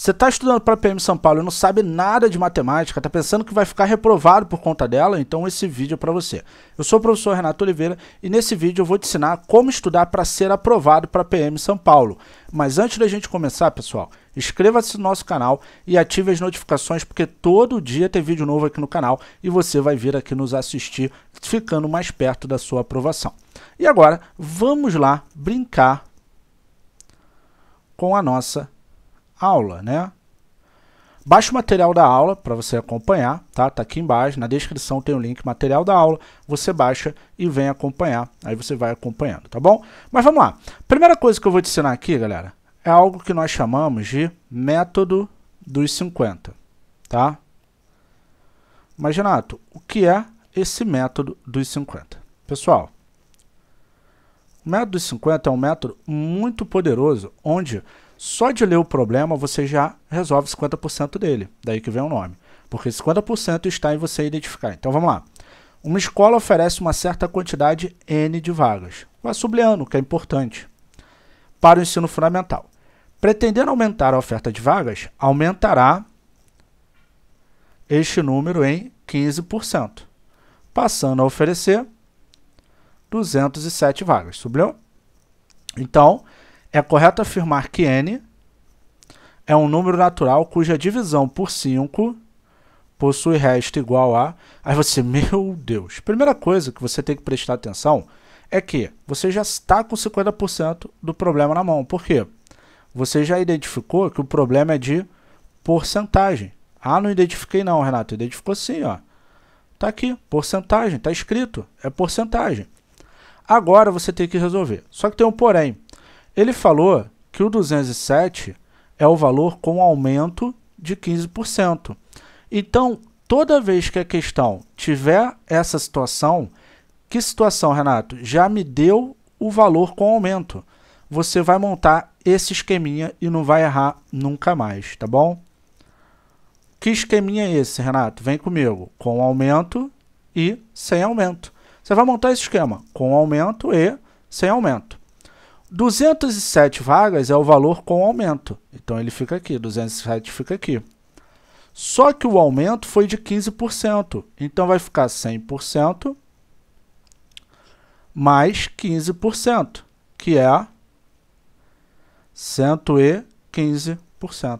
Você está estudando para a PM São Paulo e não sabe nada de matemática, está pensando que vai ficar reprovado por conta dela? Então esse vídeo é para você. Eu sou o professor Renato Oliveira e nesse vídeo eu vou te ensinar como estudar para ser aprovado para a PM São Paulo. Mas antes da gente começar, pessoal, inscreva-se no nosso canal e ative as notificações porque todo dia tem vídeo novo aqui no canal e você vai vir aqui nos assistir ficando mais perto da sua aprovação. E agora, vamos lá brincar com a nossa aula, né? Baixe o material da aula para você acompanhar, tá? Tá aqui embaixo, na descrição tem o link material da aula. Você baixa e vem acompanhar. Aí você vai acompanhando, tá bom? Mas vamos lá. Primeira coisa que eu vou te ensinar aqui, galera, é algo que nós chamamos de método dos 50, tá? Mas Renato, o que é esse método dos 50? Pessoal, o método dos 50 é um método muito poderoso onde só de ler o problema você já resolve 50% dele, daí que vem o nome. Porque 50% está em você identificar. Então vamos lá. Uma escola oferece uma certa quantidade N de vagas. Vai sublinhando, que é importante. Para o ensino fundamental. Pretendendo aumentar a oferta de vagas, aumentará este número em 15%, passando a oferecer 207 vagas. Sublinhou. Então, é correto afirmar que n é um número natural cuja divisão por 5 possui resto igual a. Aí você, meu Deus! Primeira coisa que você tem que prestar atenção é que você já está com 50% do problema na mão. Por quê? Você já identificou que o problema é de porcentagem. Ah, não identifiquei não, Renato. Identificou sim, ó. Tá aqui, porcentagem, tá escrito, é porcentagem. Agora você tem que resolver. Só que tem um porém. Ele falou que o 207 é o valor com aumento de 15%. Então, toda vez que a questão tiver essa situação, que situação, Renato? Já me deu o valor com aumento. Você vai montar esse esqueminha e não vai errar nunca mais, tá bom? Que esqueminha é esse, Renato? Vem comigo. Com aumento e sem aumento. Você vai montar esse esquema com aumento e sem aumento. 207 vagas é o valor com aumento. Então ele fica aqui, 207 fica aqui. Só que o aumento foi de 15%. Então vai ficar 100% mais 15%, que é 115%.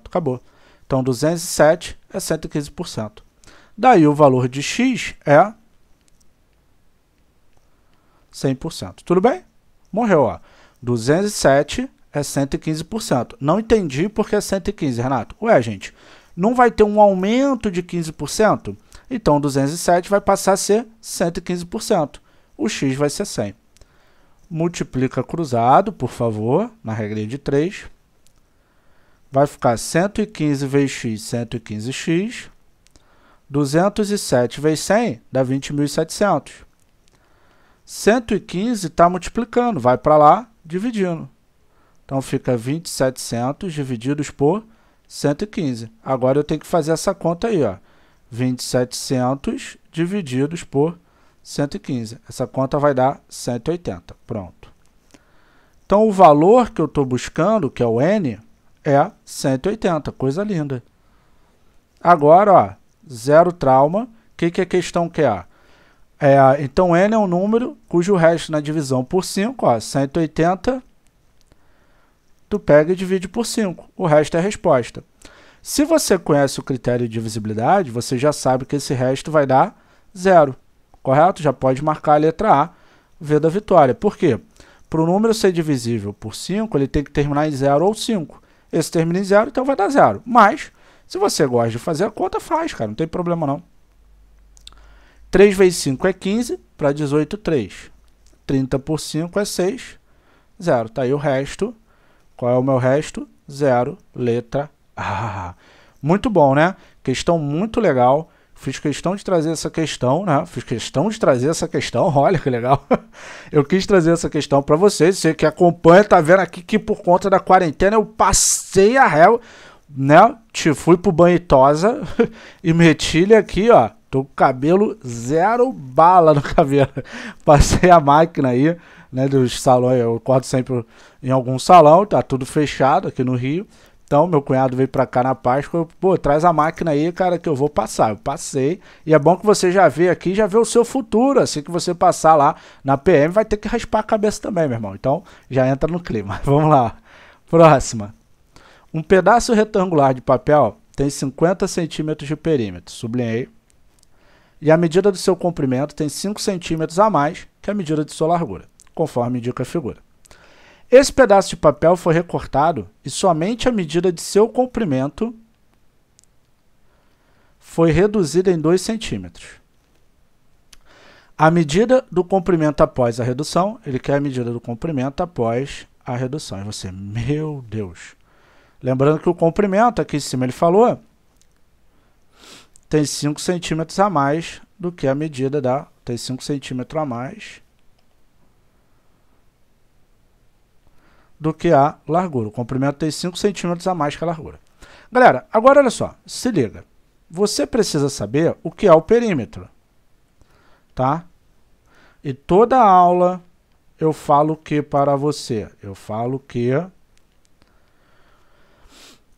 Acabou. Então 207 é 115%. Daí o valor de x é 100%. Tudo bem? Morreu, ó. 207 é 115%. Não entendi porque é 115, Renato. Ué, gente, não vai ter um aumento de 15%? Então 207 vai passar a ser 115%. O x vai ser 100. Multiplica cruzado, por favor, na regra de 3. Vai ficar 115 vezes x, 115x. 207 vezes 100 dá 20.700. 115 está multiplicando, vai para lá, dividindo. Então fica 2.700 divididos por 115. Agora eu tenho que fazer essa conta aí, ó. 2.700 divididos por 115. Essa conta vai dar 180. Pronto. Então o valor que eu estou buscando, que é o N, é 180. Coisa linda. Agora, ó, zero trauma. O que, que a questão quer? É, então n é um número cujo resto na divisão por 5, ó, 180, tu pega e divide por 5. O resto é a resposta. Se você conhece o critério de divisibilidade, você já sabe que esse resto vai dar zero, correto? Já pode marcar a letra A, V da vitória. Por quê? Para o número ser divisível por 5, ele tem que terminar em 0 ou 5. Esse termina em 0, então vai dar zero. Mas, se você gosta de fazer a conta, faz, cara. Não tem problema não. 3 vezes 5 é 15, para 18, 3. 30 por 5 é 6, 0. Tá aí o resto. Qual é o meu resto? 0, letra A. Muito bom, né? Questão muito legal. Fiz questão de trazer essa questão, né? Fiz questão de trazer essa questão. Olha que legal. eu quis trazer essa questão para vocês. Você que acompanha, tá vendo aqui que por conta da quarentena eu passei a réu, né? Te fui pro banho e meti aqui, ó Tô com cabelo zero bala no cabelo. Passei a máquina aí, né, dos salões. Eu acordo sempre em algum salão, tá tudo fechado aqui no Rio. Então, meu cunhado veio pra cá na Páscoa. Pô, traz a máquina aí, cara, que eu vou passar. Eu passei. E é bom que você já vê aqui, já vê o seu futuro. Assim que você passar lá na PM, vai ter que raspar a cabeça também, meu irmão. Então, já entra no clima. Vamos lá. Próxima. Um pedaço retangular de papel tem 50 centímetros de perímetro. Sublinhei e a medida do seu comprimento tem 5 centímetros a mais que a medida de sua largura, conforme indica a figura. Esse pedaço de papel foi recortado e somente a medida de seu comprimento foi reduzida em 2 centímetros. A medida do comprimento após a redução, ele quer a medida do comprimento após a redução. E você, meu Deus! Lembrando que o comprimento, aqui em cima ele falou, tem 5 centímetros a mais do que a medida da... Tem 5 centímetros a mais do que a largura. O comprimento tem 5 centímetros a mais que a largura. Galera, agora olha só, se liga. Você precisa saber o que é o perímetro, tá? E toda aula eu falo que para você? Eu falo que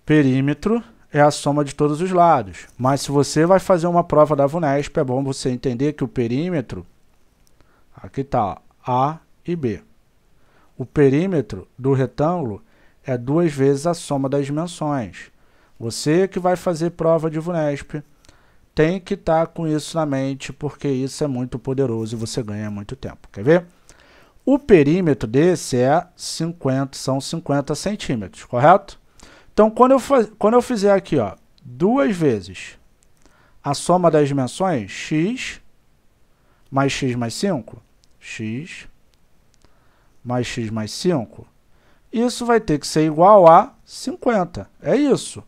perímetro é a soma de todos os lados. Mas se você vai fazer uma prova da VUNESP, é bom você entender que o perímetro, aqui está A e B. O perímetro do retângulo é duas vezes a soma das dimensões. Você que vai fazer prova de VUNESP tem que estar tá com isso na mente, porque isso é muito poderoso e você ganha muito tempo. Quer ver? O perímetro desse é 50, são 50 centímetros, correto? Então, quando eu, quando eu fizer aqui, ó, duas vezes a soma das dimensões, x mais x mais 5, x mais x mais 5, isso vai ter que ser igual a 50. É isso.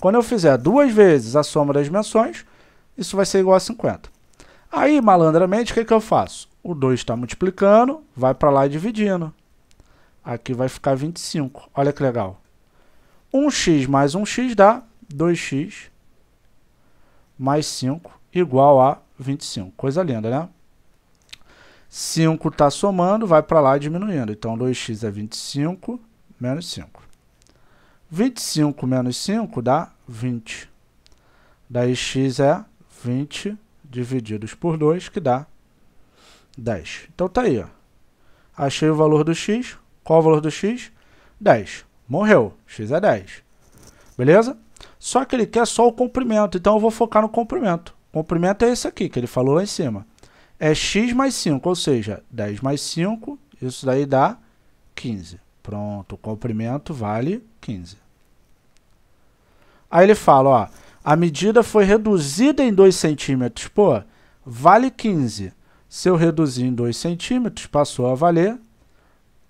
Quando eu fizer duas vezes a soma das dimensões, isso vai ser igual a 50. Aí, malandramente, o que, que eu faço? O 2 está multiplicando, vai para lá dividindo. Aqui vai ficar 25. Olha que legal. 1x mais 1x dá 2x mais 5 igual a 25. Coisa linda, né? 5 está somando, vai para lá diminuindo. Então, 2x é 25 menos 5. 25 menos 5 dá 20. Daí x é 20 divididos por 2, que dá 10. Então está aí. Ó. Achei o valor do x. Qual o valor do x? 10. Morreu. X é 10. Beleza? Só que ele quer só o comprimento. Então eu vou focar no comprimento. O comprimento é esse aqui que ele falou lá em cima. É x mais 5, ou seja, 10 mais 5, isso daí dá 15. Pronto, o comprimento vale 15. Aí ele fala, ó, a medida foi reduzida em 2 centímetros, pô, vale 15. Se eu reduzir em 2 centímetros, passou a valer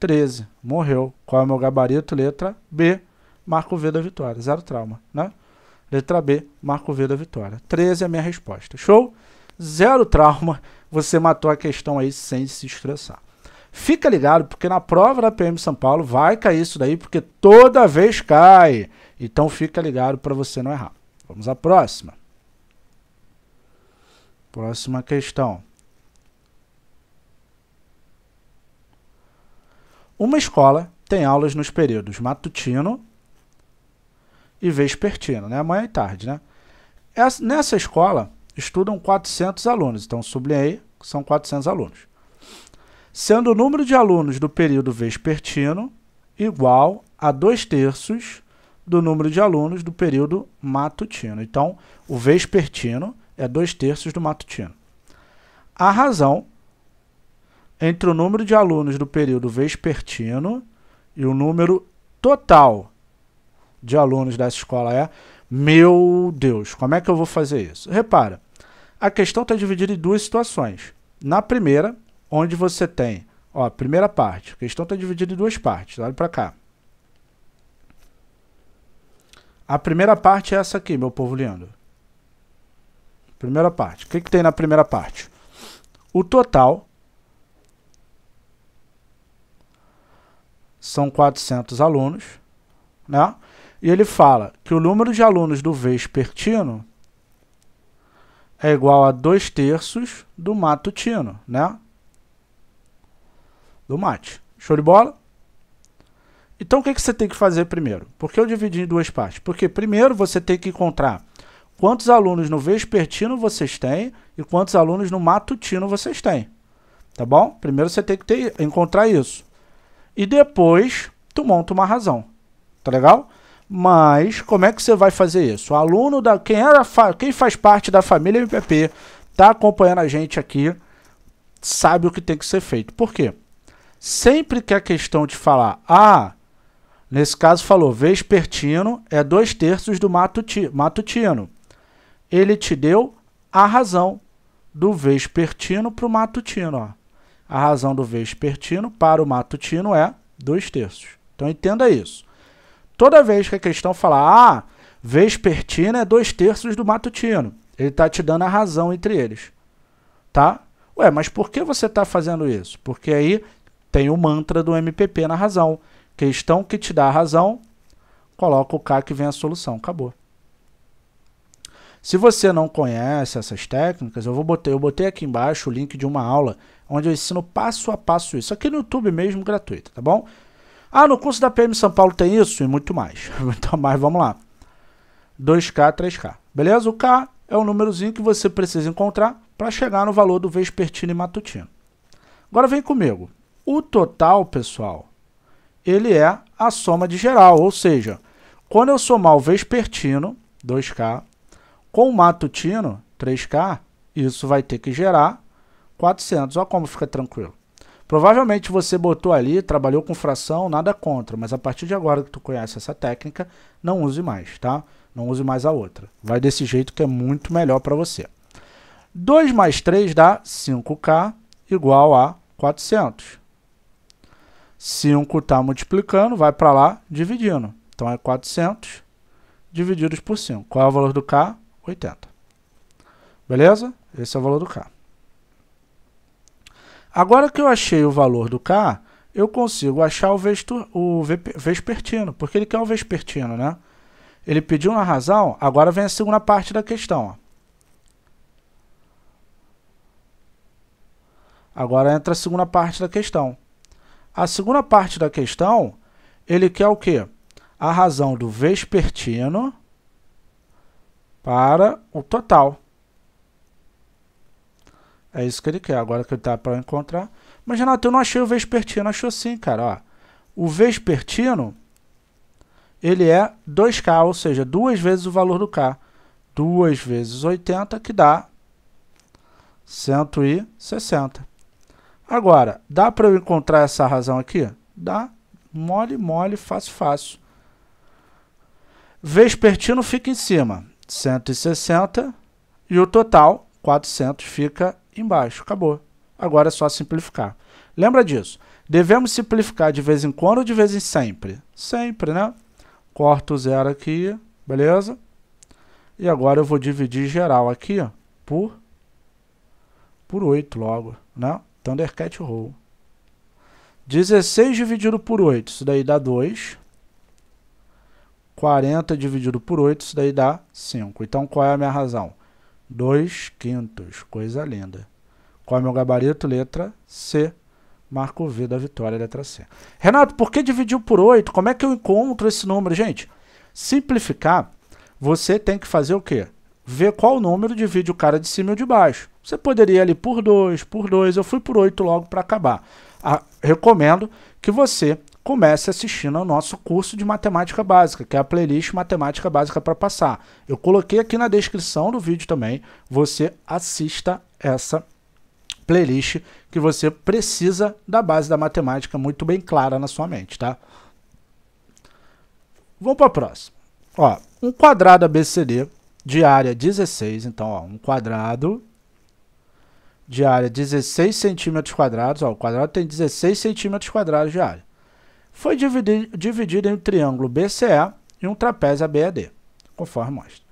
13. Morreu. Qual é o meu gabarito? Letra B. Marco V da vitória. Zero trauma, né? Letra B, marco V da vitória. 13 é a minha resposta. Show? Zero trauma. Você matou a questão aí sem se estressar. Fica ligado, porque na prova da PM São Paulo vai cair isso daí, porque toda vez cai. Então fica ligado para você não errar. Vamos à próxima. Próxima questão. Uma escola tem aulas nos períodos matutino e vespertino, né? Manhã e tarde, né? Essa, nessa escola estudam 400 alunos, então sublinhei que são 400 alunos. Sendo o número de alunos do período vespertino igual a dois terços do número de alunos do período matutino. Então, o vespertino é dois terços do matutino. A razão entre o número de alunos do período vespertino e o número total de alunos dessa escola é. Meu Deus, como é que eu vou fazer isso? Repara, a questão está dividida em duas situações. Na primeira, onde você tem, ó, primeira parte, a questão está dividida em duas partes, olha para cá. A primeira parte é essa aqui, meu povo lindo. Primeira parte. O que, que tem na primeira parte? O total são 400 alunos, né? E ele fala que o número de alunos do vespertino é igual a 2 terços do matutino, né? Do mate. Show de bola? Então o que, que você tem que fazer primeiro? Por que eu dividi em duas partes? Porque primeiro você tem que encontrar quantos alunos no vespertino vocês têm e quantos alunos no matutino vocês têm. Tá bom? Primeiro você tem que ter, encontrar isso e depois tu monta uma razão. Tá legal? Mas como é que você vai fazer isso? O aluno da quem era quem faz parte da família MPP tá acompanhando a gente aqui sabe o que tem que ser feito. Por quê? Sempre que a questão de falar, ah, nesse caso falou vespertino é dois terços do matuti, matutino. Ele te deu a razão do vespertino para o matutino. Ó a razão do vespertino para o matutino é dois terços. Então entenda isso. Toda vez que a questão falar, ah, vespertino é dois terços do matutino, ele está te dando a razão entre eles. Tá? Ué, mas por que você está fazendo isso? Porque aí tem o mantra do MPP na razão. Questão que te dá a razão, coloca o K que vem a solução. Acabou. Se você não conhece essas técnicas, eu vou botar, eu botei aqui embaixo o link de uma aula onde eu ensino passo a passo isso, aqui no YouTube mesmo, gratuito, tá bom? Ah, no curso da PM São Paulo tem isso e muito mais. Então, mais vamos lá. 2K, 3K. Beleza? O K é o númerozinho que você precisa encontrar para chegar no valor do vespertino e matutino. Agora vem comigo. O total, pessoal, ele é a soma de geral, ou seja, quando eu somar o vespertino, 2K, com o Matutino 3K, isso vai ter que gerar 400. Olha como fica tranquilo. Provavelmente você botou ali, trabalhou com fração, nada contra, mas a partir de agora que tu conhece essa técnica, não use mais, tá? Não use mais a outra. Vai desse jeito que é muito melhor para você. 2 mais 3 dá 5K igual a 400. 5 está multiplicando, vai para lá, dividindo. Então é 400 divididos por 5. Qual é o valor do K? 80. Beleza? Esse é o valor do K. Agora que eu achei o valor do K, eu consigo achar o, vestu, o vespertino, porque ele quer o vespertino, né? Ele pediu na razão, agora vem a segunda parte da questão. Ó. Agora entra a segunda parte da questão. A segunda parte da questão, ele quer o quê? A razão do vespertino para o total. É isso que ele quer, agora que ele tá para encontrar. Mas, Renato, eu não achei o Vespertino. Achou sim, cara, ó. O Vespertino, ele é 2K, ou seja, duas vezes o valor do K. 2 vezes 80, que dá 160. Agora, dá para eu encontrar essa razão aqui? Dá. Mole, mole, fácil, fácil. Vespertino fica em cima. 160 e o total 400 fica embaixo. Acabou. Agora é só simplificar. Lembra disso. Devemos simplificar de vez em quando ou de vez em sempre? Sempre, né? Corto o zero aqui, beleza? E agora eu vou dividir geral aqui ó, por, por 8 logo, né? Thundercat Roll. 16 dividido por 8, isso daí dá 2. 40 dividido por 8, isso daí dá 5. Então, qual é a minha razão? 2 quintos, coisa linda. Qual é o meu gabarito? Letra C. Marco V da vitória, letra C. Renato, por que dividiu por 8? Como é que eu encontro esse número? Gente, simplificar, você tem que fazer o quê? Ver qual número divide o cara de cima e o de baixo. Você poderia ir ali por 2, por 2, eu fui por 8 logo para acabar. Ah, recomendo que você comece assistindo ao nosso curso de matemática básica, que é a playlist Matemática Básica para Passar. Eu coloquei aqui na descrição do vídeo também. Você assista essa playlist que você precisa da base da matemática muito bem clara na sua mente, tá? Vamos para a próxima. Ó, um quadrado ABCD de área 16, então, ó, um quadrado de área 16 centímetros quadrados, ó, o quadrado tem 16 centímetros quadrados de área foi dividido, dividido em um triângulo BCE e um trapézio ABAD, conforme mostra.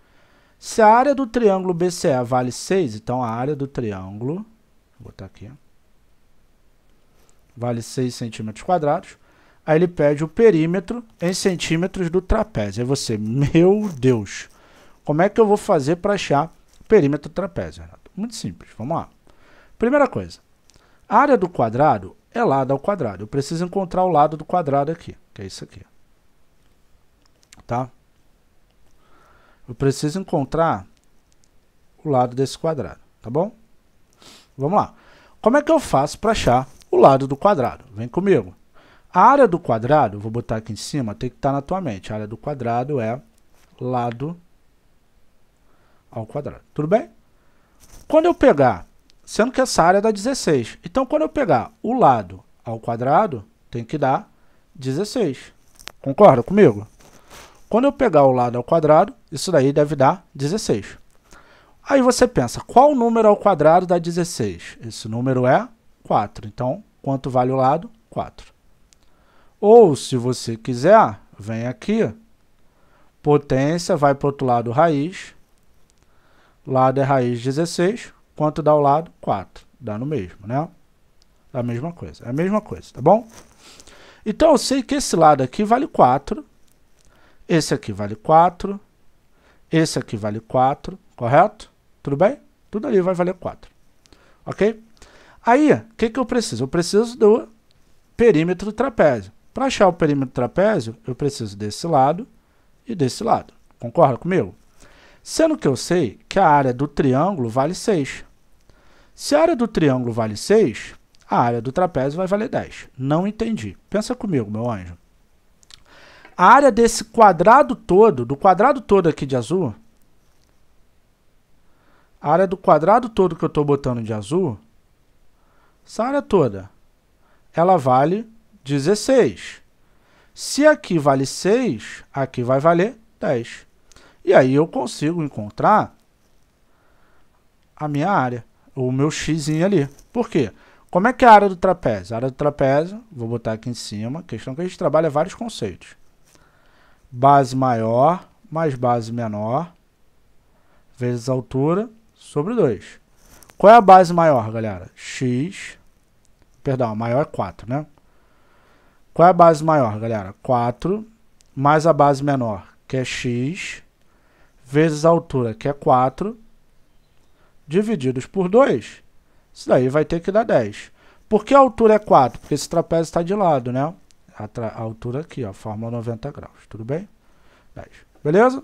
Se a área do triângulo BCE vale 6, então a área do triângulo, vou botar aqui, vale 6 centímetros quadrados, aí ele pede o perímetro em centímetros do trapézio. Aí você, meu Deus, como é que eu vou fazer para achar perímetro do trapézio, Renato? Muito simples, vamos lá. Primeira coisa, a área do quadrado é lado ao quadrado. Eu preciso encontrar o lado do quadrado aqui, que é isso aqui. Tá? Eu preciso encontrar o lado desse quadrado, tá bom? Vamos lá. Como é que eu faço para achar o lado do quadrado? Vem comigo. A área do quadrado, vou botar aqui em cima, tem que estar tá na tua mente. A área do quadrado é lado ao quadrado. Tudo bem? Quando eu pegar sendo que essa área dá 16. Então, quando eu pegar o lado ao quadrado, tem que dar 16. Concorda comigo? Quando eu pegar o lado ao quadrado, isso daí deve dar 16. Aí você pensa, qual número ao quadrado dá 16? Esse número é 4. Então, quanto vale o lado? 4. Ou, se você quiser, vem aqui. Potência vai para o outro lado, raiz. Lado é raiz 16 Quanto dá o lado? 4. Dá no mesmo, né? A mesma coisa. É a mesma coisa, tá bom? Então eu sei que esse lado aqui vale 4. Esse aqui vale 4. Esse aqui vale 4, correto? Tudo bem? Tudo ali vai valer 4. Ok? Aí, o que, que eu preciso? Eu preciso do perímetro do trapézio. Para achar o perímetro do trapézio, eu preciso desse lado e desse lado. Concorda comigo? Sendo que eu sei que a área do triângulo vale 6. Se a área do triângulo vale 6, a área do trapézio vai valer 10. Não entendi. Pensa comigo, meu anjo. A área desse quadrado todo, do quadrado todo aqui de azul, a área do quadrado todo que eu estou botando de azul, essa área toda, ela vale 16. Se aqui vale 6, aqui vai valer 10. E aí eu consigo encontrar a minha área o meu x ali. Por quê? Como é que é a área do trapézio? A área do trapézio, vou botar aqui em cima, questão que a gente trabalha vários conceitos. Base maior mais base menor vezes altura sobre 2. Qual é a base maior, galera? X, perdão, maior é 4, né? Qual é a base maior, galera? 4 mais a base menor, que é X, vezes a altura, que é 4, divididos por 2, isso daí vai ter que dar 10. Por que a altura é 4? Porque esse trapézio está de lado, né? A, a, altura aqui, ó, forma 90 graus, tudo bem? 10, beleza?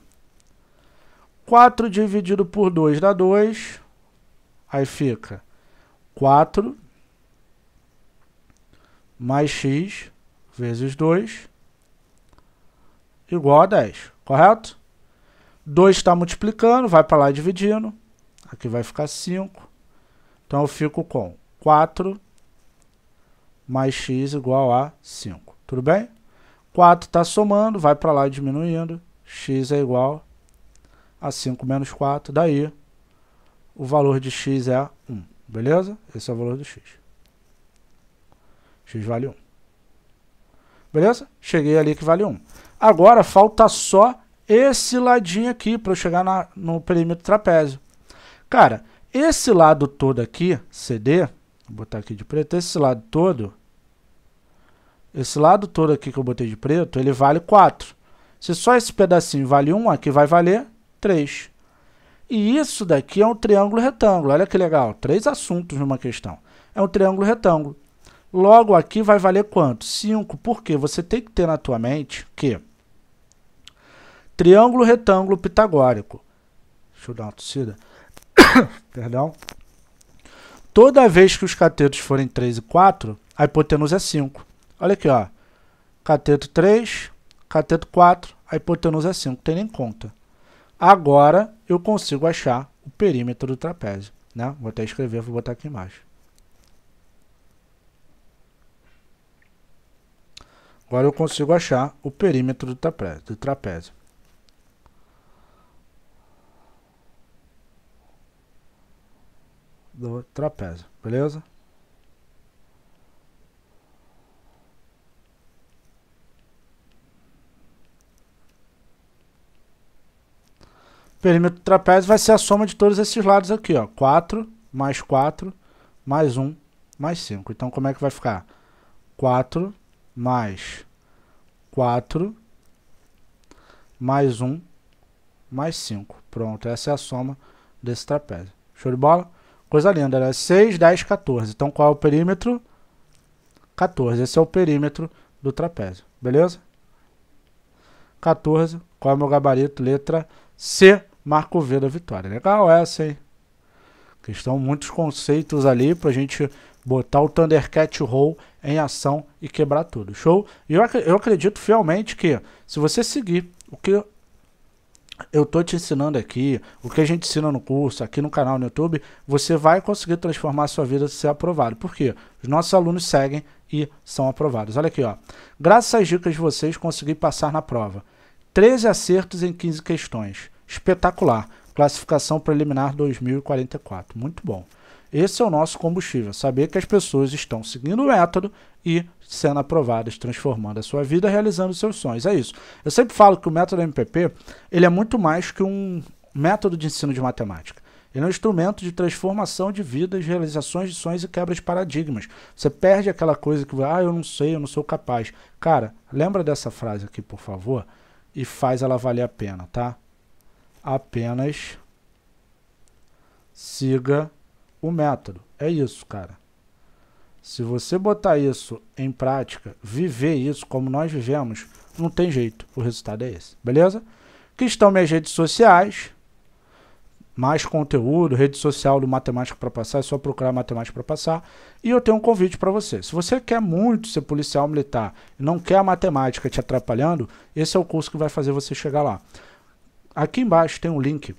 4 dividido por 2 dá 2, aí fica 4 mais x vezes 2 igual a 10, correto? 2 está multiplicando, vai para lá dividindo. Aqui vai ficar 5. Então eu fico com 4 mais x igual a 5. Tudo bem? 4 está somando, vai para lá diminuindo. x é igual a 5 menos 4. Daí o valor de x é 1. Beleza? Esse é o valor do x. x vale 1. Beleza? Cheguei ali que vale 1. Agora falta só esse ladinho aqui para eu chegar na, no perímetro trapézio. Cara, esse lado todo aqui, CD, vou botar aqui de preto, esse lado todo, esse lado todo aqui que eu botei de preto, ele vale 4. Se só esse pedacinho vale 1, aqui vai valer 3. E isso daqui é um triângulo retângulo. Olha que legal, três assuntos numa questão. É um triângulo retângulo. Logo aqui vai valer quanto? 5, porque você tem que ter na tua mente que triângulo retângulo pitagórico. Deixa eu dar uma tossida. Perdão. Toda vez que os catetos forem 3 e 4, a hipotenusa é 5. Olha aqui, ó. Cateto 3, cateto 4, a hipotenusa é 5. Tem nem conta. Agora eu consigo achar o perímetro do trapézio. Né? Vou até escrever, vou botar aqui embaixo. Agora eu consigo achar o perímetro do trapézio. do trapézio, beleza? O perímetro do trapézio vai ser a soma de todos esses lados aqui, ó. 4 mais 4 mais 1 mais 5. Então, como é que vai ficar? 4 mais 4 mais 1 mais 5. Pronto, essa é a soma desse trapézio. Show de bola? Coisa linda, né? 6, 10, 14. Então qual é o perímetro? 14. Esse é o perímetro do trapézio, beleza? 14. Qual é o meu gabarito? Letra C. Marco V da vitória. Legal essa, hein? Questão, muitos conceitos ali pra gente botar o Thundercat Roll em ação e quebrar tudo. Show? E eu, ac eu acredito fielmente que se você seguir o que eu tô te ensinando aqui, o que a gente ensina no curso, aqui no canal no YouTube, você vai conseguir transformar a sua vida se ser aprovado. Por quê? Os nossos alunos seguem e são aprovados. Olha aqui, ó. Graças às dicas de vocês, consegui passar na prova. 13 acertos em 15 questões. Espetacular. Classificação preliminar 2044. Muito bom. Esse é o nosso combustível, saber que as pessoas estão seguindo o método e sendo aprovadas, transformando a sua vida, realizando seus sonhos. É isso. Eu sempre falo que o método MPP, ele é muito mais que um método de ensino de matemática. Ele é um instrumento de transformação de vidas, realizações de sonhos e quebra de paradigmas. Você perde aquela coisa que, ah, eu não sei, eu não sou capaz. Cara, lembra dessa frase aqui, por favor, e faz ela valer a pena, tá? Apenas siga o método. É isso, cara. Se você botar isso em prática, viver isso como nós vivemos, não tem jeito. O resultado é esse, beleza? Que estão minhas redes sociais. Mais conteúdo, rede social do Matemática para Passar, é só procurar Matemática para Passar. E eu tenho um convite para você. Se você quer muito ser policial militar e não quer a matemática te atrapalhando, esse é o curso que vai fazer você chegar lá. Aqui embaixo tem um link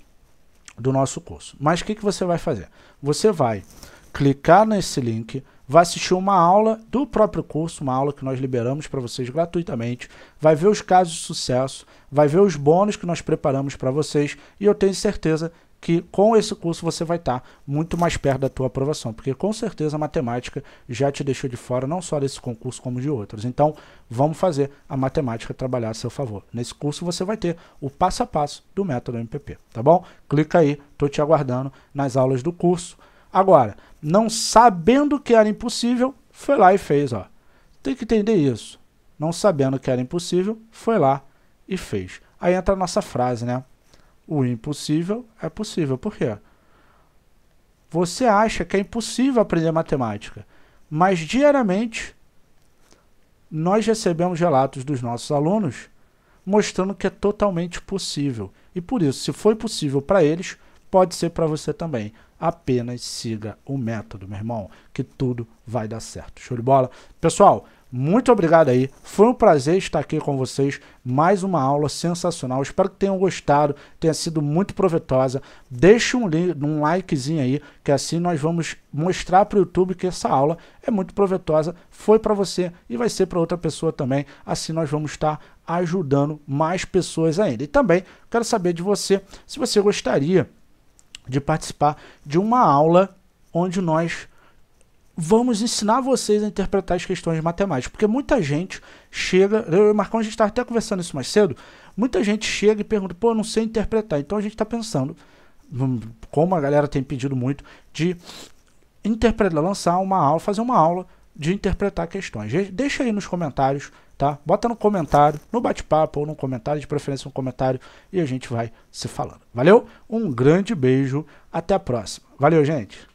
do nosso curso. Mas o que, que você vai fazer? Você vai clicar nesse link, vai assistir uma aula do próprio curso, uma aula que nós liberamos para vocês gratuitamente, vai ver os casos de sucesso, vai ver os bônus que nós preparamos para vocês e eu tenho certeza que com esse curso você vai estar tá muito mais perto da tua aprovação, porque com certeza a matemática já te deixou de fora não só desse concurso como de outros. Então, vamos fazer a matemática trabalhar a seu favor. Nesse curso você vai ter o passo a passo do método MPP, tá bom? Clica aí, tô te aguardando nas aulas do curso. Agora, não sabendo que era impossível, foi lá e fez, ó. Tem que entender isso. Não sabendo que era impossível, foi lá e fez. Aí entra a nossa frase, né? O impossível é possível. Por quê? Você acha que é impossível aprender matemática, mas diariamente nós recebemos relatos dos nossos alunos mostrando que é totalmente possível. E por isso, se foi possível para eles, pode ser para você também. Apenas siga o método, meu irmão, que tudo vai dar certo. Show de bola? Pessoal, muito obrigado aí. Foi um prazer estar aqui com vocês. Mais uma aula sensacional. Espero que tenham gostado, tenha sido muito proveitosa. Deixe um, um likezinho aí, que assim nós vamos mostrar para o YouTube que essa aula é muito proveitosa. Foi para você e vai ser para outra pessoa também. Assim nós vamos estar ajudando mais pessoas ainda. E também quero saber de você se você gostaria de participar de uma aula onde nós vamos ensinar vocês a interpretar as questões matemáticas. Porque muita gente chega. Eu e o Marcão, a gente estava até conversando isso mais cedo. Muita gente chega e pergunta, pô, eu não sei interpretar. Então a gente está pensando, como a galera tem pedido muito, de interpretar, lançar uma aula, fazer uma aula de interpretar questões. Deixa aí nos comentários, tá? Bota no comentário, no bate-papo ou no comentário, de preferência um comentário, e a gente vai se falando. Valeu? Um grande beijo, até a próxima. Valeu, gente!